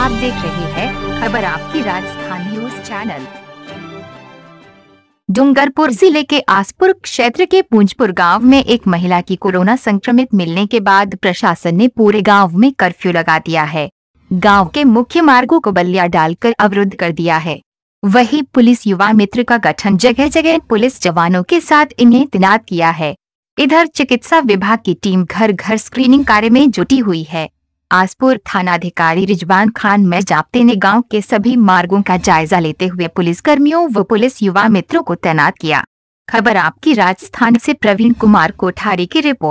आप देख रहे हैं खबर आपकी राजस्थान न्यूज चैनल डूंगरपुर जिले के आसपुर क्षेत्र के पूंजपुर गांव में एक महिला की कोरोना संक्रमित मिलने के बाद प्रशासन ने पूरे गांव में कर्फ्यू लगा दिया है गांव के मुख्य मार्गों को बलिया डालकर अवरुद्ध कर दिया है वही पुलिस युवा मित्र का गठन जगह जगह पुलिस जवानों के साथ इन्हें तैनात किया है इधर चिकित्सा विभाग की टीम घर घर स्क्रीनिंग कार्य में जुटी हुई है आसपुर थानाधिकारी रिजवान खान में जाप्ते ने गांव के सभी मार्गों का जायजा लेते हुए पुलिस कर्मियों व पुलिस युवा मित्रों को तैनात किया खबर आपकी राजस्थान से प्रवीण कुमार कोठारी की रिपोर्ट